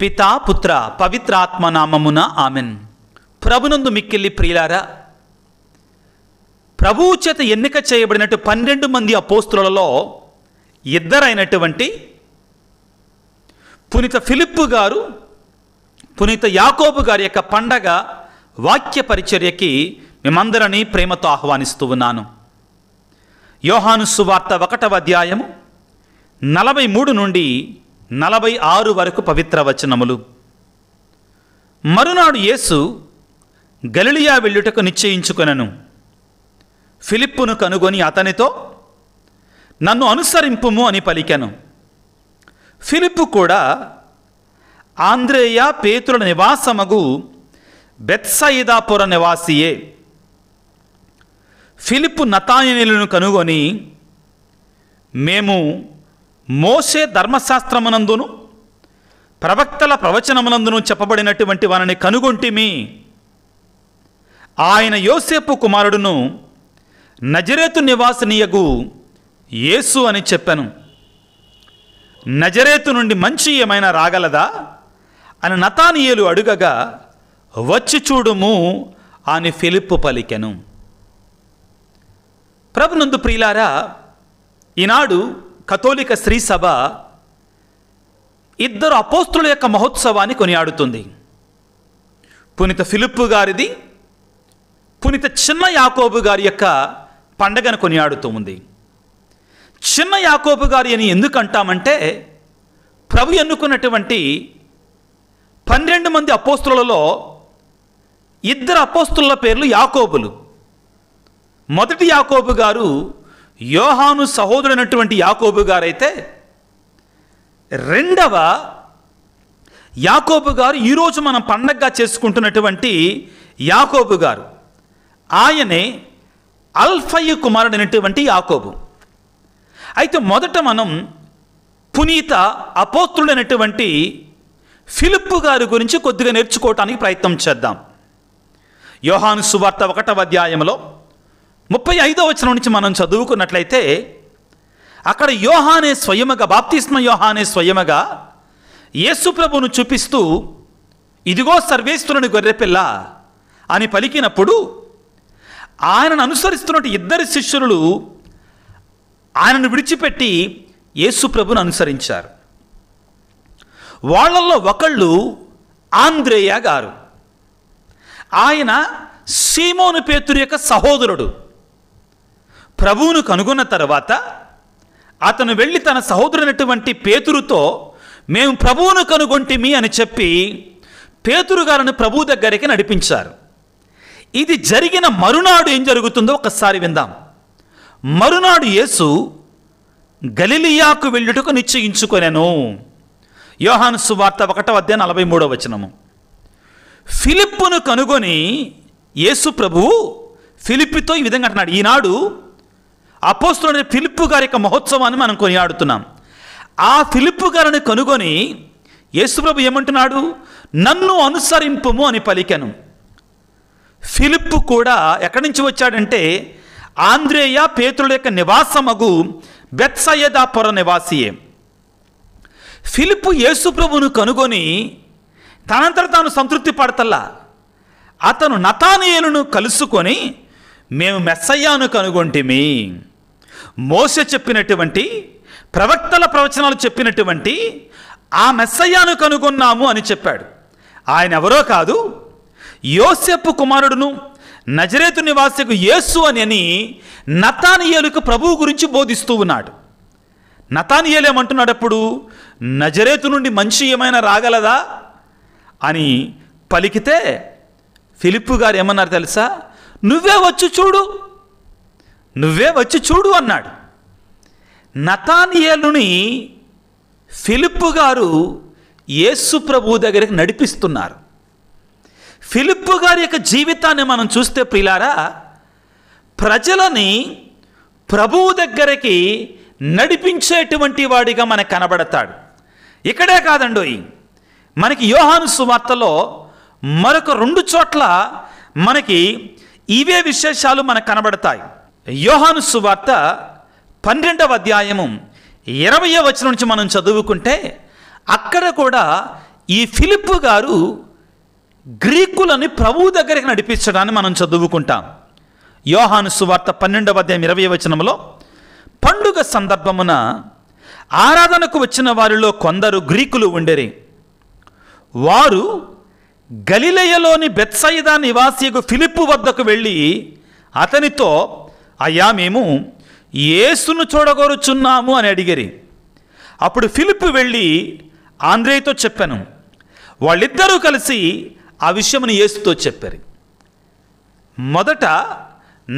పితా పుత్ర పవిత్రాత్మనామమున ఆమెన్ ప్రభునందు మిక్కిల్లి ప్రియులారా ప్రభువు చేత ఎన్నిక చేయబడినట్టు పన్నెండు మంది అపోస్తులలో ఇద్దరైనటువంటి పునీత ఫిలిప్పు గారు పునీత యాకోబు గారి యొక్క పండగ వాక్య పరిచర్యకి మేమందరినీ ప్రేమతో ఆహ్వానిస్తూ ఉన్నాను యోహాను సువార్త ఒకటవ అధ్యాయము నలభై మూడు నుండి నలభై ఆరు వరకు పవిత్ర వచనములు మరునాడు యేసు గలిలియా వెళ్ళుటకు నిశ్చయించుకొనను ఫిలిప్పును కనుగొని అతనితో నన్ను అనుసరింపుము అని పలికెను ఫిలిప్పు కూడా ఆంధ్రేయ పేతుల నివాసమగు బెత్సయిదాపుర నివాసియే ఫిలిప్పు నతాయనులను కనుగొని మేము మోసే ధర్మశాస్త్రమునందును ప్రవక్తల ప్రవచనమునందును చెప్పబడినటువంటి వారిని కనుగొంటిమి ఆయన యోసేపు కుమారుడును నజరేతు నివాసనీయగు యేసు అని చెప్పాను నజరేతు నుండి మంచి ఏమైనా రాగలదా అని నతానీయులు అడుగగా వచ్చి చూడుము అని ఫిలిప్పు పలికెను ప్రభునందు ప్రియులారా ఈనాడు కథోలిక స్త్రీ సభ ఇద్దరు అపోస్తుల యొక్క మహోత్సవాన్ని కొనియాడుతుంది పునిత ఫిలిప్పు గారిది పునిత చిన్న యాకోబు గారి యొక్క పండగను కొనియాడుతూ ఉంది చిన్న యాకోబు గారి అని ఎందుకంటామంటే ప్రభు ఎన్నుకున్నటువంటి పన్నెండు మంది అపోస్తులలో ఇద్దరు అపోస్తుల పేర్లు యాకోబులు మొదటి యాకోబు గారు యోహాను సహోదరునటువంటి యాకోబు గారైతే రెండవ యాకోబు గారు ఈరోజు మనం పండగగా చేసుకుంటున్నటువంటి యాకోబు గారు ఆయనే అల్ఫయ్య కుమారుడైనటువంటి యాకోబు అయితే మొదట మనం పునీత అపోత్రుడైనటువంటి ఫిలిప్పు గారి గురించి కొద్దిగా నేర్చుకోవటానికి ప్రయత్నం చేద్దాం యోహాను సువార్త ఒకటవ అధ్యాయంలో ముప్పై ఐదో వచనం నుంచి మనం చదువుకున్నట్లయితే అక్కడ యోహానే స్వయముగా బాప్తిస్మ యోహానే స్వయముగా యేసుప్రభును చూపిస్తూ ఇదిగో సర్వేశ్వరుని గొర్రెపిల్ల అని పలికినప్పుడు ఆయనను అనుసరిస్తున్నట్టు ఇద్దరు శిష్యులు ఆయనను విడిచిపెట్టి యేసుప్రభును అనుసరించారు వాళ్ళల్లో ఒకళ్ళు ఆంద్రేయ గారు ఆయన సీమోను పేతురు యొక్క సహోదరుడు ప్రభువును కనుగొన్న తర్వాత అతను వెళ్ళి తన సహోదరునటువంటి పేతురుతో మేము ప్రభువును కనుగొంటిమి అని చెప్పి పేతురు గారిని ప్రభు దగ్గరికి నడిపించారు ఇది జరిగిన మరునాడు ఏం జరుగుతుందో ఒకసారి విందాం మరునాడు యేసు గలిలియాకు వెళ్ళుటకు నిశ్చయించుకొనెను యోహాను సువార్త ఒకట అధ్యాయ నలభై మూడో వచనము ఫిలిప్పును కనుగొని యేసు ప్రభువు ఫిలిప్పితో ఈ విధంగా అంటున్నాడు ఈనాడు అపోస్తుడైన ఫిలిప్పు గారి యొక్క మహోత్సవాన్ని మనం కొనియాడుతున్నాం ఆ ఫిలిప్పు గారిని కనుగొని యేసుప్రభు ఏమంటున్నాడు నన్ను అనుసరింపుము అని పలికాను ఫిలిప్పు కూడా ఎక్కడి నుంచి వచ్చాడంటే ఆంధ్రేయ పేతుల యొక్క నివాసమగు బెత్సయ్యదాపుర నివాసియే ఫిలిప్పు యేసుప్రభును కనుగొని తనంతర తాను సంతృప్తి పడతల్లా అతను నతానియలను కలుసుకొని మేము మెస్సయ్యాను కనుగొంటిమి మోస చెప్పినటువంటి ప్రవక్తల ప్రవచనాలు చెప్పినటువంటి ఆ మెస్సయ్యాను కనుగొన్నాము అని చెప్పాడు ఆయన ఎవరో కాదు యోసెప్పు కుమారుడును నజరేతు నివాసకు యేసు అని అని నతానియలకు ప్రభువు గురించి బోధిస్తూ ఉన్నాడు నతానియలేమంటున్నాడప్పుడు నజరేతు నుండి మంచి ఏమైనా రాగలదా అని పలికితే ఫిలిప్పు గారు ఏమన్నారు తెలుసా నువ్వే వచ్చి చూడు నువ్వే వచ్చి చూడు అన్నాడు నతానియలుని ఫిలిప్పు గారు యేసు ప్రభు దగ్గరికి నడిపిస్తున్నారు ఫిలిప్పు గారి యొక్క జీవితాన్ని మనం చూస్తే ప్రిలారా ప్రజలని ప్రభువు దగ్గరికి నడిపించేటువంటి వాడిగా మనకు కనబడతాడు ఇక్కడే కాదండోయ్ మనకి యోహాను సువార్తలో మరొక రెండు చోట్ల మనకి ఇవే విశేషాలు మనకు కనబడతాయి యోహాను సువార్త పన్నెండవ అధ్యాయము ఇరవయో వచనం నుంచి మనం చదువుకుంటే అక్కడ కూడా ఈ ఫిలిప్ గారు గ్రీకులని ప్రభువు దగ్గరికి నడిపించడాన్ని మనం చదువుకుంటాం యోహాను సువార్త పన్నెండవ అధ్యాయం ఇరవై వచనంలో పండుగ సందర్భమున ఆరాధనకు వచ్చిన వారిలో కొందరు గ్రీకులు ఉండేరి వారు గలిలయలోని బెత్సయిదా నివాసియకు ఫిలిప్పు వద్దకు వెళ్ళి అతనితో అయ్యా మేము ఏసును చూడగోరుచున్నాము అని అడిగిరి అప్పుడు ఫిలిప్ వెళ్ళి ఆంధ్రేయతో చెప్పాను వాళ్ళిద్దరూ కలిసి ఆ విషయమును యేసుతో చెప్పారు మొదట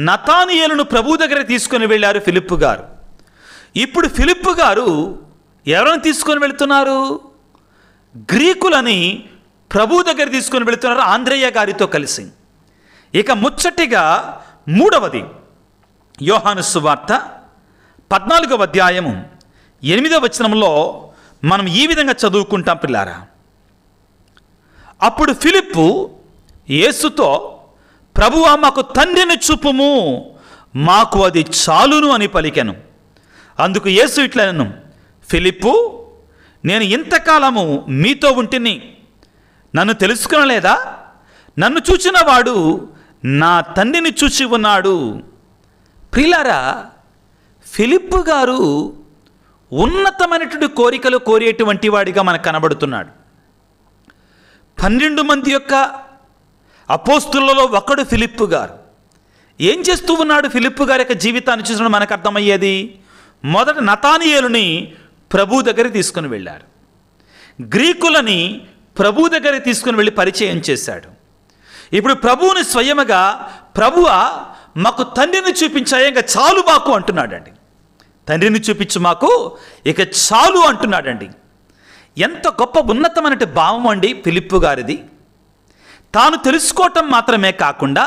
నతానియలను ప్రభు దగ్గర తీసుకొని వెళ్ళారు ఫిలిప్ గారు ఇప్పుడు ఫిలిప్పు గారు ఎవరిని తీసుకొని వెళుతున్నారు గ్రీకులని ప్రభు దగ్గర తీసుకొని వెళుతున్నారు ఆంధ్రేయ గారితో కలిసి ఇక ముచ్చటిగా మూడవది యోహాను సువార్త పద్నాలుగవ అధ్యాయము ఎనిమిదవ వచనంలో మనం ఈ విధంగా చదువుకుంటాం పిల్లారా అప్పుడు ఫిలిప్పు యేసుతో ప్రభువా మాకు తండ్రిని చూపుము మాకు అది చాలును అని పలికాను అందుకు యేసు ఇట్లను ఫిలిప్పు నేను ఇంతకాలము మీతో ఉంటిని నన్ను తెలుసుకునలేదా నన్ను చూచినవాడు నా తండ్రిని చూచి ఉన్నాడు ప్రిలారా ఫిలిప్ గారు ఉన్నతమైనటువంటి కోరికలు కోరేటువంటి వాడిగా మనకు కనబడుతున్నాడు పన్నెండు మంది యొక్క అపోస్తులలో ఒకడు ఫిలిప్ గారు ఏం చేస్తూ ఉన్నాడు ఫిలిప్ గారి యొక్క జీవితాన్ని చూసినప్పుడు మనకు అర్థమయ్యేది మొదట నతానియేలుని ప్రభు దగ్గర తీసుకుని వెళ్ళారు గ్రీకులని ప్రభు దగ్గర తీసుకుని వెళ్ళి పరిచయం చేశాడు ఇప్పుడు ప్రభువుని స్వయముగా ప్రభువ మాకు తండ్రిని చూపించాయి ఇంకా చాలు మాకు అంటున్నాడండి తండ్రిని చూపించు మాకు ఇక చాలు అంటున్నాడండి ఎంత గొప్ప ఉన్నతమైన భావం అండి ఫిలిప్పు గారిది తాను తెలుసుకోవటం మాత్రమే కాకుండా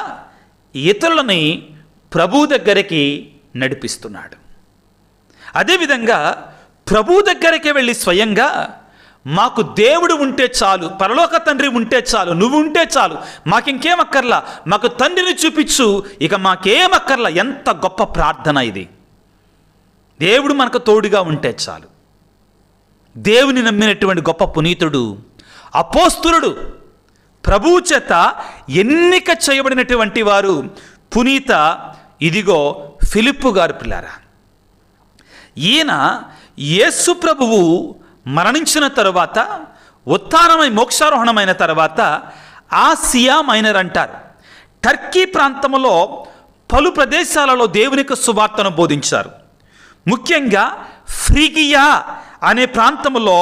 ఇతరులని ప్రభు దగ్గరికి నడిపిస్తున్నాడు అదేవిధంగా ప్రభు దగ్గరికి వెళ్ళి స్వయంగా మాకు దేవుడు ఉంటే చాలు పరలోక తండ్రి ఉంటే చాలు నువ్వు ఉంటే చాలు మాకింకేం అక్కర్లా మాకు తండ్రిని చూపించు ఇక మాకేం ఎంత గొప్ప ప్రార్థన ఇది దేవుడు మనకు తోడుగా ఉంటే చాలు దేవుని నమ్మినటువంటి గొప్ప పునీతుడు అపోస్తురుడు ప్రభువు చేత ఎన్నిక చేయబడినటువంటి వారు పునీత ఇదిగో ఫిలిప్పు గారు పిల్లారా ఈయన యేసు ప్రభువు మరణించిన తరువాత ఉత్థానమై మోక్షారోహణమైన తర్వాత ఆసియా మైనర్ అంటారు టర్కీ ప్రాంతంలో పలు ప్రదేశాలలో దేవునికి సువార్తను బోధించారు ముఖ్యంగా ఫ్రిగియా అనే ప్రాంతంలో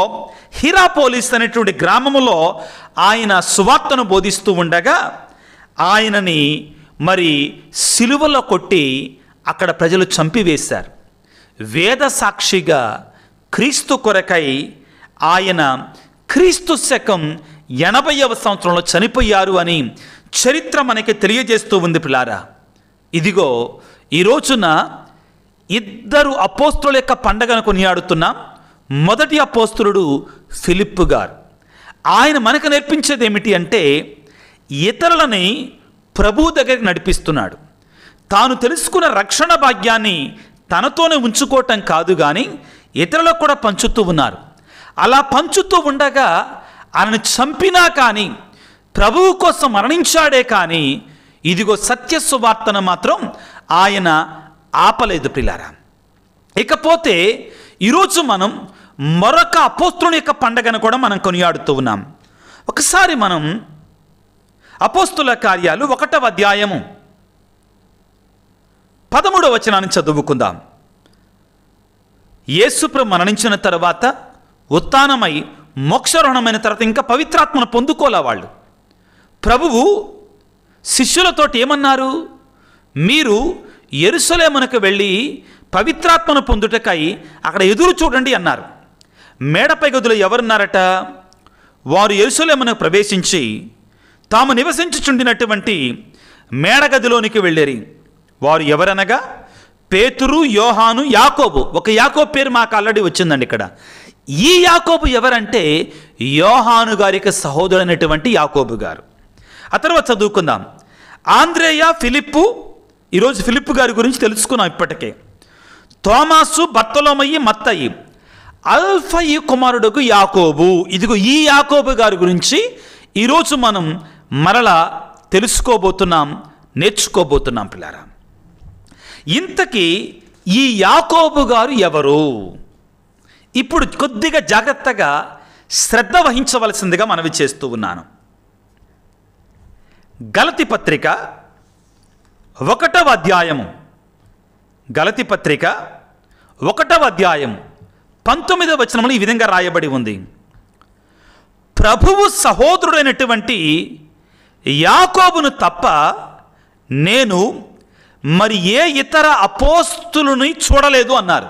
హిరాపోలిస్ అనేటువంటి గ్రామంలో ఆయన సువార్తను బోధిస్తూ ఉండగా ఆయనని మరి సిలువలో కొట్టి అక్కడ ప్రజలు చంపివేశారు వేద సాక్షిగా క్రీస్తు కొరకై ఆయన క్రీస్తు శకం ఎనభైవ సంవత్సరంలో చనిపోయారు అని చరిత్ర మనకి తెలియజేస్తూ ఉంది పిల్లారా ఇదిగో ఈ రోజున ఇద్దరు అపోస్తుల యొక్క పండగను కొనియాడుతున్నాం మొదటి అపోస్తులుడు ఫిలిప్ గారు ఆయన మనకు నేర్పించేది ఏమిటి అంటే ఇతరులని ప్రభు దగ్గరికి నడిపిస్తున్నాడు తాను తెలుసుకున్న రక్షణ భాగ్యాన్ని తనతోనే ఉంచుకోవటం కాదు కానీ ఇతరులకు కూడా పంచుతూ ఉన్నారు అలా పంచుతూ ఉండగా ఆయనను చంపినా కానీ ప్రభువు కోసం మరణించాడే కానీ ఇదిగో సత్య సువార్తను మాత్రం ఆయన ఆపలేదు పిల్లారా ఇకపోతే ఈరోజు మనం మరొక అపోస్తుని యొక్క పండగను కూడా మనం కొనియాడుతూ ఉన్నాం ఒకసారి మనం అపోస్తుల కార్యాలు ఒకటవ అధ్యాయము పదమూడవ వచనాన్ని చదువుకుందాం యేసుప్రభు మరణించిన తర్వాత ఉత్తానమై మోక్షరుణమైన తర్వాత ఇంకా పవిత్రాత్మను పొందుకోలే వాళ్ళు ప్రభువు శిష్యులతోటి ఏమన్నారు మీరు ఎరుసలేమునకు వెళ్ళి పవిత్రాత్మను పొందుటకై అక్కడ ఎదురు చూడండి అన్నారు మేడపై గదులు ఎవరున్నారట వారు ఎరుసలేమునకు ప్రవేశించి తాము నివసించుచుండినటువంటి మేడగదిలోనికి వెళ్ళేరి వారు ఎవరనగా పేతురు యోహాను యాకోబు ఒక యాకోబు పేరు మాకు ఆల్రెడీ వచ్చిందండి ఇక్కడ ఈ యాకోబు ఎవరంటే యోహాను గారికి అనేటువంటి యాకోబు గారు ఆ తర్వాత చదువుకుందాం ఆంధ్రేయ ఫిలిప్పు ఈరోజు ఫిలిప్పు గారి గురించి తెలుసుకున్నాం ఇప్పటికే తోమాసు బత్తలోమయ్యి మత్తయి అల్ఫయి కుమారుడుకు యాకోబు ఇదిగో ఈ యాకోబు గారి గురించి ఈరోజు మనం మరలా తెలుసుకోబోతున్నాం నేర్చుకోబోతున్నాం పిల్లారా ఇంతకీ ఈ యాకోబు గారు ఎవరు ఇప్పుడు కొద్దిగా జాగ్రత్తగా శ్రద్ధ వహించవలసిందిగా మనవి చేస్తూ ఉన్నాను గలతి పత్రిక ఒకటవ అధ్యాయము గలతి పత్రిక ఒకటవ అధ్యాయం పంతొమ్మిదవ వచనంలో ఈ విధంగా రాయబడి ఉంది ప్రభువు సహోదరుడైనటువంటి యాకోబును తప్ప నేను మరి ఏ ఇతర అపోస్తులని చూడలేదు అన్నారు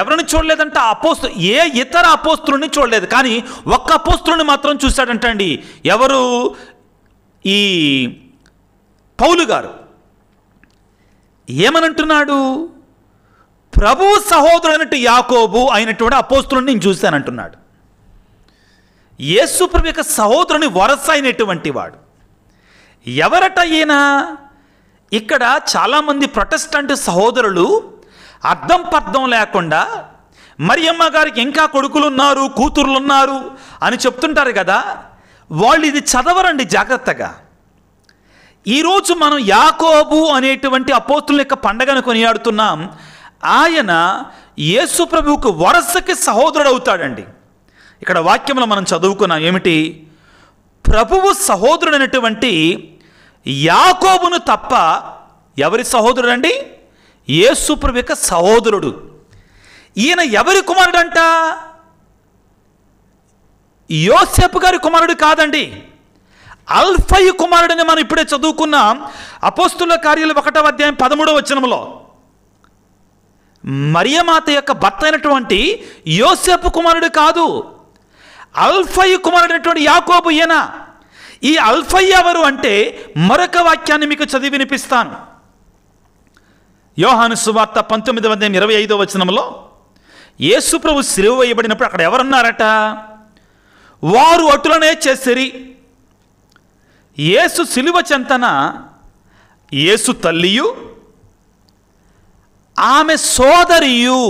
ఎవరిని చూడలేదంటే అపోస్తు ఏ ఇతర అపోస్తులని చూడలేదు కానీ ఒక్క అపోస్తులని మాత్రం చూశాడంటండి ఎవరు ఈ పౌలు గారు ఏమనంటున్నాడు ప్రభు సహోదరునట్టు యాకోబు అయినటువంటి అపోస్తులను నేను చూశానంటున్నాడు యేసు యొక్క సహోదరుని వరస అయినటువంటి వాడు ఎవరట ఈయన ఇక్కడ చాలామంది ప్రొటెస్టెంట్ సహోదరులు అర్థం పర్థం లేకుండా మరియమ్మ గారికి ఇంకా కొడుకులు ఉన్నారు కూతురులు ఉన్నారు అని చెప్తుంటారు కదా వాళ్ళు ఇది చదవరండి జాగ్రత్తగా ఈరోజు మనం యాకోబు అనేటువంటి అపోతుల యొక్క పండగను కొనియాడుతున్నాం ఆయన యేసు ప్రభువుకు వరసకి సహోదరుడు అవుతాడండి ఇక్కడ వాక్యంలో మనం చదువుకున్నాం ఏమిటి ప్రభువు సహోదరుడైనటువంటి యాకోబును తప్ప ఎవరి సహోదరుడు అండి యేసుప్రభు యొక్క సహోదరుడు ఈయన ఎవరి కుమారుడు అంట యోసెప్ గారి కుమారుడు కాదండి అల్ఫై కుమారుడిని మనం ఇప్పుడే చదువుకున్నాం అపోస్తుల కార్యాలు ఒకటవ అధ్యాయం పదమూడవ వచనంలో మరియమాత యొక్క భర్త అయినటువంటి యోసెప్ కుమారుడు కాదు అల్ఫయ్ కుమారుడు అయినటువంటి యాకోబు ఈయన ఈ అల్ఫయ్య ఎవరు అంటే మరొక వాక్యాన్ని మీకు చదివి వినిపిస్తాను యోహాను సువార్త పంతొమ్మిది వందల ఇరవై ఐదో వచనంలో యేసుప్రభు శిలువ వేయబడినప్పుడు అక్కడ ఎవరున్నారట వారు అటులనే చేసిరి యేసు శిలువ చెంతన యేసు తల్లియు ఆమె సోదరియు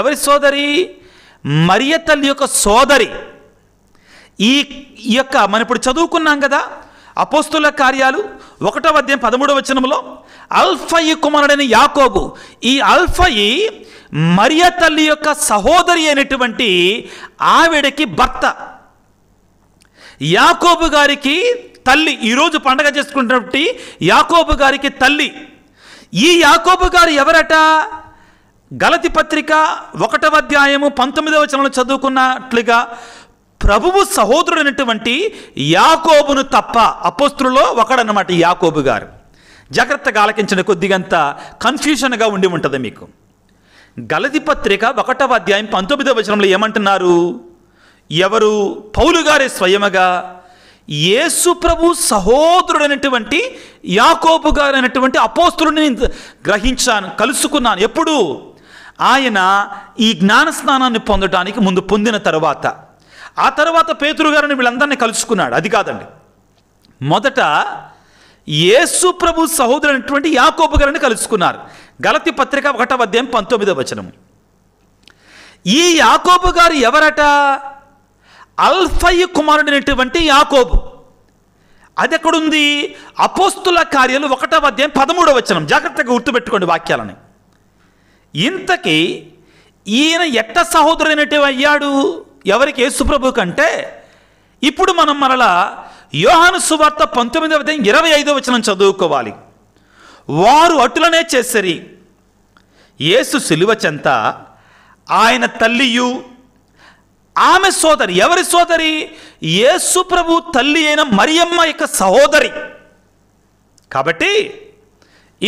ఎవరి సోదరి మరియ తల్లి యొక్క సోదరి ఈ యొక్క మనం ఇప్పుడు చదువుకున్నాం కదా అపోస్తుల కార్యాలు ఒకటవ అధ్యాయం పదమూడవ వచనంలో అల్ఫయి కుమారుడైన యాకోబు ఈ అల్ఫయి మరియ తల్లి యొక్క సహోదరి అయినటువంటి ఆవిడకి భర్త యాకోబు గారికి తల్లి ఈరోజు పండగ చేసుకుంటున్నటువంటి యాకోబు గారికి తల్లి ఈ యాకోబు గారు ఎవరట గలతి పత్రిక ఒకటవ అధ్యాయము పంతొమ్మిదవ చనంలో చదువుకున్నట్లుగా ప్రభువు సహోదరుడైనటువంటి యాకోబును తప్ప అపోస్తులలో ఒకడనమాట యాకోబు గారు జాగ్రత్తగా ఆలకించిన కొద్దిగంత కన్ఫ్యూషన్గా ఉండి ఉంటుంది మీకు గలది పత్రిక ఒకటవ అధ్యాయం పంతొమ్మిదవ వచనంలో ఏమంటున్నారు ఎవరు పౌలు గారే స్వయముగా యేసు ప్రభు సహోదరుడైనటువంటి యాకోబు గారు అనేటువంటి అపోస్తులని గ్రహించాను కలుసుకున్నాను ఎప్పుడు ఆయన ఈ జ్ఞానస్నానాన్ని పొందడానికి ముందు పొందిన తర్వాత ఆ తర్వాత పేతురు గారిని వీళ్ళందరినీ కలుసుకున్నాడు అది కాదండి మొదట యేసు ప్రభు సహోదరునటువంటి యాకోబు గారిని కలుసుకున్నారు గలతి పత్రిక ఒకటవ అధ్యాయం పంతొమ్మిదవ వచనం ఈ యాకోబు గారు ఎవరట అల్ఫయ్య కుమారుడైనటువంటి యాకోబు అది ఎక్కడుంది అపోస్తుల కార్యాలు ఒకటవ అధ్యాయం పదమూడవ వచనం జాగ్రత్తగా గుర్తుపెట్టుకోండి వాక్యాలని ఇంతకీ ఈయన ఎట్ట సహోదరుడైనట్టు అయ్యాడు ఎవరికి యేసుప్రభు కంటే ఇప్పుడు మనం మరలా యోహాను సువార్త పంతొమ్మిదవ అధ్యాయం ఇరవై ఐదవ వచనం చదువుకోవాలి వారు అటులనే చేసరి యేసు సిలువ చెంత ఆయన తల్లియు ఆమె సోదరి ఎవరి సోదరి యేసు ప్రభు తల్లి అయిన మరియమ్మ యొక్క సహోదరి కాబట్టి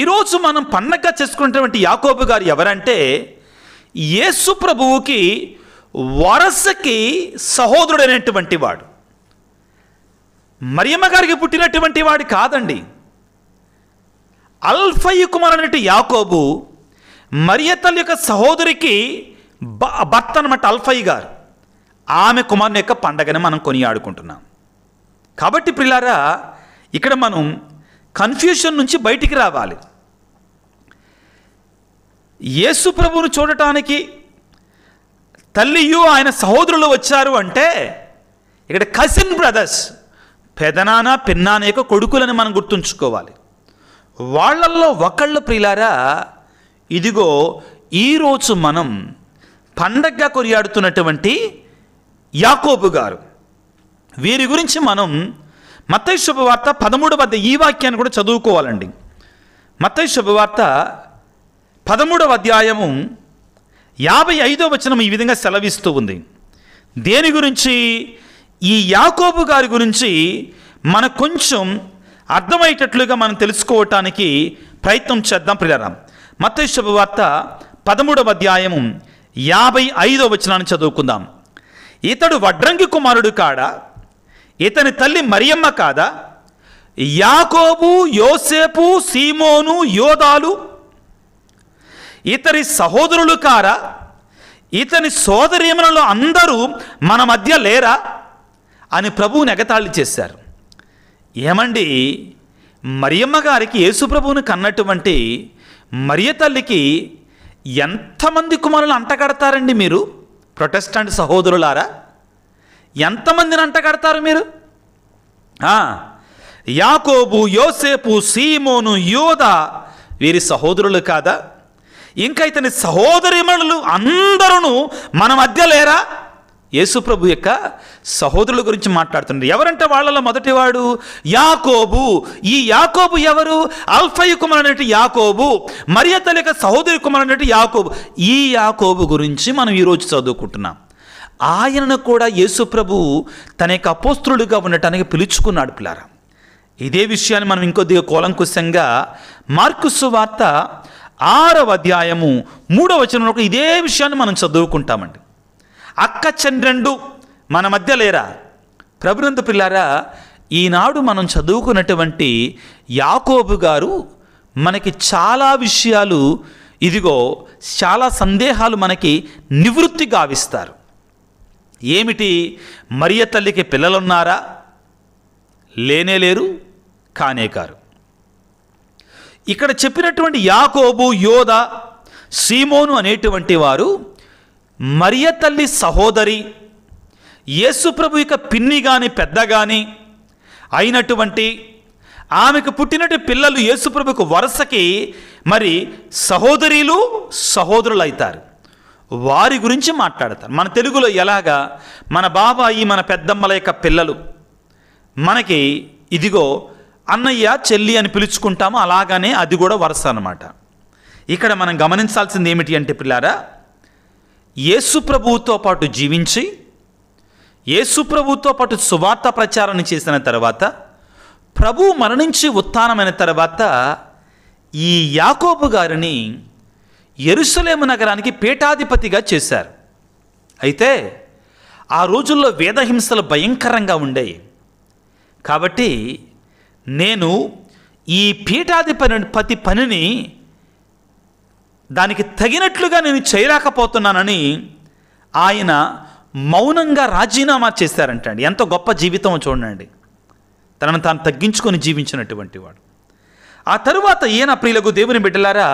ఈరోజు మనం పండగ చేసుకున్నటువంటి యాకోబు గారు ఎవరంటే యేసు ప్రభువుకి వరసకి సహోదరుడైనటువంటి వాడు మరియమ్మ గారికి పుట్టినటువంటి వాడు కాదండి అల్ఫయ్య అనేటి యాకోబు మరియతల్ యొక్క సహోదరికి భర్త అనమాట అల్ఫయ్య గారు ఆమె కుమారుని యొక్క పండగని మనం కొనియాడుకుంటున్నాం కాబట్టి ప్రిలారా ఇక్కడ మనం కన్ఫ్యూషన్ నుంచి బయటికి రావాలి యేసు ప్రభువును చూడటానికి తల్లియు ఆయన సహోదరులు వచ్చారు అంటే ఇక్కడ కజిన్ బ్రదర్స్ పెదనాన పిన్నాన యొక్క కొడుకులని మనం గుర్తుంచుకోవాలి వాళ్ళల్లో ఒకళ్ళు ప్రియులారా ఇదిగో ఈరోజు మనం పండగగా కొనియాడుతున్నటువంటి యాకోబు గారు వీరి గురించి మనం మతై శుభవార్త పదమూడు వద్ద ఈ వాక్యాన్ని కూడా చదువుకోవాలండి మతై శుభవార్త పదమూడవ అధ్యాయము యాభై ఐదో వచనం ఈ విధంగా సెలవిస్తూ ఉంది దేని గురించి ఈ యాకోబు గారి గురించి మన కొంచెం అర్థమయ్యేటట్లుగా మనం తెలుసుకోవటానికి ప్రయత్నం చేద్దాం ప్రియారా మత శుభవార్త పదమూడవ అధ్యాయము యాభై ఐదో వచనాన్ని చదువుకుందాం ఇతడు వడ్రంగి కుమారుడు కాడా ఇతని తల్లి మరియమ్మ కాదా యాకోబు యోసేపు సీమోను యోధాలు ఇతని సహోదరులు కారా ఇతని సోదరీమణులు అందరూ మన మధ్య లేరా అని ప్రభువుని ఎగతాళి చేశారు ఏమండి మరియమ్మ గారికి యేసుప్రభువుని కన్నటువంటి మరియ తల్లికి ఎంతమంది కుమారులు అంటగడతారండి మీరు ప్రొటెస్టాంట్ సహోదరులారా ఎంతమందిని అంటగడతారు మీరు యాకోబు యోసేపు సీమోను యోధ వీరి సహోదరులు కాదా ఇంకా ఇతని సహోదరిమణులు అందరూ మన మధ్య లేరా యేసుప్రభు యొక్క సహోదరుల గురించి మాట్లాడుతుంది ఎవరంటే వాళ్ళలో మొదటివాడు యాకోబు ఈ యాకోబు ఎవరు అల్ఫయ్య కుమారుడు యాకోబు మరియ తల్లిక సహోదరి కుమారుడు యాకోబు ఈ యాకోబు గురించి మనం ఈరోజు చదువుకుంటున్నాం ఆయనను కూడా యేసుప్రభు తన యొక్క అపోస్తుడుగా ఉండటానికి పిలుచుకున్నాడు పిల్లారా ఇదే విషయాన్ని మనం ఇంకొద్దిగా కోలంకుశంగా మార్కుసు వార్త ఆరవ అధ్యాయము మూడవ వచనంలో ఇదే విషయాన్ని మనం చదువుకుంటామండి అక్క చంద్రుడు మన మధ్య లేరా ప్రభునంద పిల్లారా ఈనాడు మనం చదువుకున్నటువంటి యాకోబు గారు మనకి చాలా విషయాలు ఇదిగో చాలా సందేహాలు మనకి నివృత్తి గావిస్తారు ఏమిటి మరియ తల్లికి పిల్లలున్నారా లేనే లేరు కానే కారు ఇక్కడ చెప్పినటువంటి యాకోబు యోధ సీమోను అనేటువంటి వారు మరియ తల్లి సహోదరి యేసుప్రభు యొక్క పిన్ని కానీ పెద్ద కానీ అయినటువంటి ఆమెకు పుట్టినటి పిల్లలు యేసుప్రభుకు వరుసకి మరి సహోదరీలు సహోదరులు అవుతారు వారి గురించి మాట్లాడతారు మన తెలుగులో ఎలాగా మన బాబాయి మన పెద్దమ్మల యొక్క పిల్లలు మనకి ఇదిగో అన్నయ్య చెల్లి అని పిలుచుకుంటాము అలాగనే అది కూడా వరుస అనమాట ఇక్కడ మనం గమనించాల్సింది ఏమిటి అంటే పిల్లారా ప్రభువుతో పాటు జీవించి ప్రభువుతో పాటు సువార్త ప్రచారం చేసిన తర్వాత ప్రభు మరణించి ఉత్థానమైన తర్వాత ఈ యాకోబు గారిని ఎరుసలేము నగరానికి పీఠాధిపతిగా చేశారు అయితే ఆ రోజుల్లో వేదహింసలు భయంకరంగా ఉండేవి కాబట్టి నేను ఈ పీఠాధిపతి పతి పనిని దానికి తగినట్లుగా నేను చేయలేకపోతున్నానని ఆయన మౌనంగా రాజీనామా చేశారంటండి ఎంత గొప్ప జీవితం చూడండి తనను తాను తగ్గించుకొని జీవించినటువంటి వాడు ఆ తరువాత ఈయన ప్రియులకు దేవుని బిడ్డలారా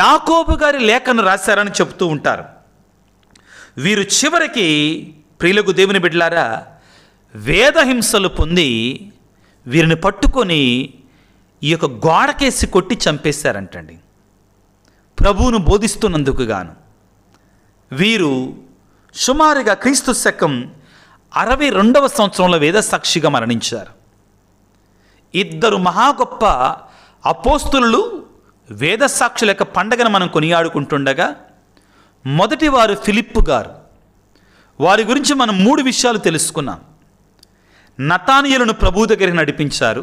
యాకోబు గారి లేఖను రాశారని చెబుతూ ఉంటారు వీరు చివరికి ప్రియులకు దేవుని బిడ్డలారా వేదహింసలు పొంది వీరిని పట్టుకొని ఈ యొక్క గోడకేసి కొట్టి చంపేశారంటండి ప్రభువును బోధిస్తున్నందుకు గాను వీరు సుమారుగా క్రీస్తు శకం అరవై రెండవ సంవత్సరంలో వేద సాక్షిగా మరణించారు ఇద్దరు మహా గొప్ప అపోస్తులు వేద సాక్షుల యొక్క పండగను మనం కొనియాడుకుంటుండగా మొదటి వారు ఫిలిప్పు గారు వారి గురించి మనం మూడు విషయాలు తెలుసుకున్నాం నతానియులను ప్రభు దగ్గరికి నడిపించారు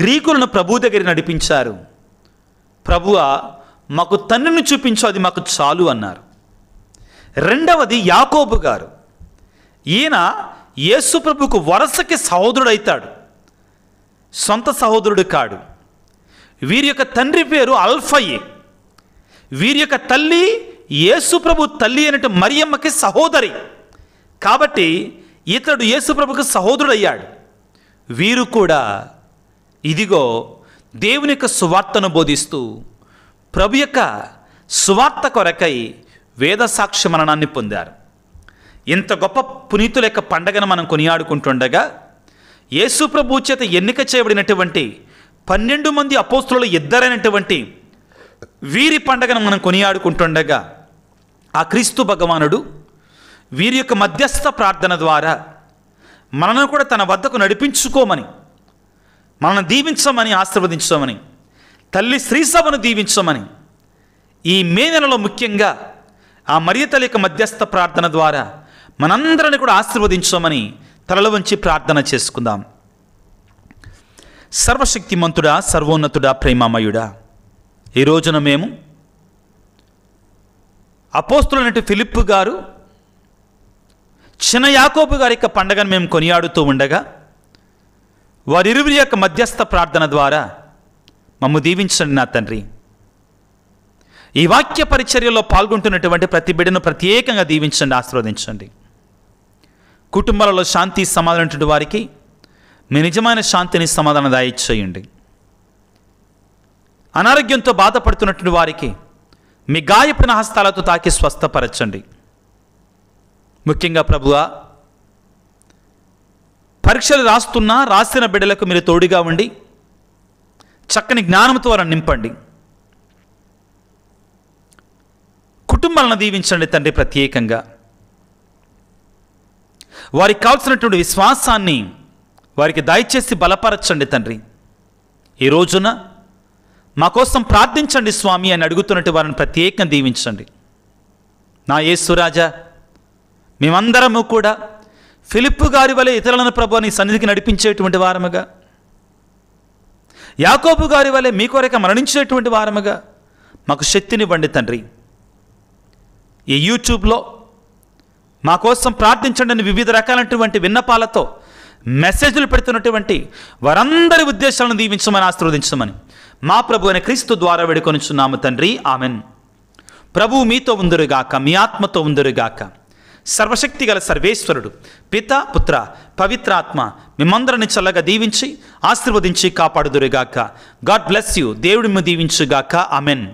గ్రీకులను ప్రభు దగ్గరికి నడిపించారు ప్రభువ మాకు తండ్రిని చూపించు అది మాకు చాలు అన్నారు రెండవది యాకోబు గారు ఈయన ప్రభుకు వరసకి సహోదరుడైతాడు సొంత సహోదరుడు కాడు వీరి యొక్క తండ్రి పేరు అల్ఫయ్యి వీరి యొక్క తల్లి ప్రభు తల్లి అనేటి మరియమ్మకి సహోదరి కాబట్టి ఇతడు యేసుప్రభుకు సహోదరుడయ్యాడు వీరు కూడా ఇదిగో దేవుని యొక్క సువార్తను బోధిస్తూ ప్రభు యొక్క సువార్త కొరకై వేద సాక్షి మరణాన్ని పొందారు ఇంత గొప్ప పునీతుల యొక్క పండగను మనం కొనియాడుకుంటుండగా యేసు ప్రభు చేత ఎన్నిక చేయబడినటువంటి పన్నెండు మంది అపోస్తులు ఇద్దరైనటువంటి వీరి పండగను మనం కొనియాడుకుంటుండగా ఆ క్రీస్తు భగవానుడు వీరి యొక్క మధ్యస్థ ప్రార్థన ద్వారా మనను కూడా తన వద్దకు నడిపించుకోమని మనను దీవించమని ఆశీర్వదించమని తల్లి శ్రీసభను దీవించమని ఈ మే నెలలో ముఖ్యంగా ఆ మరియ తల్లి యొక్క మధ్యస్థ ప్రార్థన ద్వారా మనందరిని కూడా ఆశీర్వదించమని తలలు వంచి ప్రార్థన చేసుకుందాం సర్వశక్తిమంతుడా సర్వోన్నతుడా ప్రేమామయుడా ఈ రోజున మేము అపోస్తులైనటువంటి ఫిలిప్ గారు చిన్న యాకోబు గారి యొక్క పండగను మేము కొనియాడుతూ ఉండగా వారిరువురి యొక్క మధ్యస్థ ప్రార్థన ద్వారా మమ్ము దీవించండి నా తండ్రి ఈ వాక్య పరిచర్యలో పాల్గొంటున్నటువంటి ప్రతి బిడ్డను ప్రత్యేకంగా దీవించండి ఆశీర్వదించండి కుటుంబాలలో శాంతి సమాధానం వారికి మీ నిజమైన శాంతిని సమాధానం దాయిచ్చేయండి అనారోగ్యంతో బాధపడుతున్నటువంటి వారికి మీ గాయపడిన హస్తాలతో తాకి స్వస్థపరచండి ముఖ్యంగా ప్రభువా పరీక్షలు రాస్తున్న రాసిన బిడ్డలకు మీరు తోడుగా ఉండి చక్కని జ్ఞానంతో వారిని నింపండి కుటుంబాలను దీవించండి తండ్రి ప్రత్యేకంగా వారికి కావాల్సినటువంటి విశ్వాసాన్ని వారికి దయచేసి బలపరచండి తండ్రి ఈ రోజున మా కోసం ప్రార్థించండి స్వామి అని అడుగుతున్నట్టు వారిని ప్రత్యేకంగా దీవించండి నా యేసురాజా మేమందరము కూడా ఫిలిప్పు గారి వలె ఇతరులను ప్రభు నీ సన్నిధికి నడిపించేటువంటి వారముగా యాకోబు గారి వలె మీ కొరక మరణించేటువంటి వారముగా మాకు శక్తినివ్వండి తండ్రి ఈ యూట్యూబ్లో మా కోసం ప్రార్థించండి వివిధ రకాలైనటువంటి విన్నపాలతో మెసేజ్లు పెడుతున్నటువంటి వారందరి ఉద్దేశాలను దీవించమని ఆశీర్వదించమని మా ప్రభు అనే క్రీస్తు ద్వారా వేడుకొనిచున్నాము తండ్రి ఆమెన్ ప్రభువు మీతో ఉందరుగాక మీ ఆత్మతో ఉందరుగాక సర్వశక్తి గల సర్వేశ్వరుడు పిత పుత్ర పవిత్రాత్మ మిమ్మందరిని చల్లగా దీవించి ఆశీర్వదించి కాపాడుదురుగాక గాడ్ బ్లెస్ యూ దేవుడిని దీవించుగాక అమెన్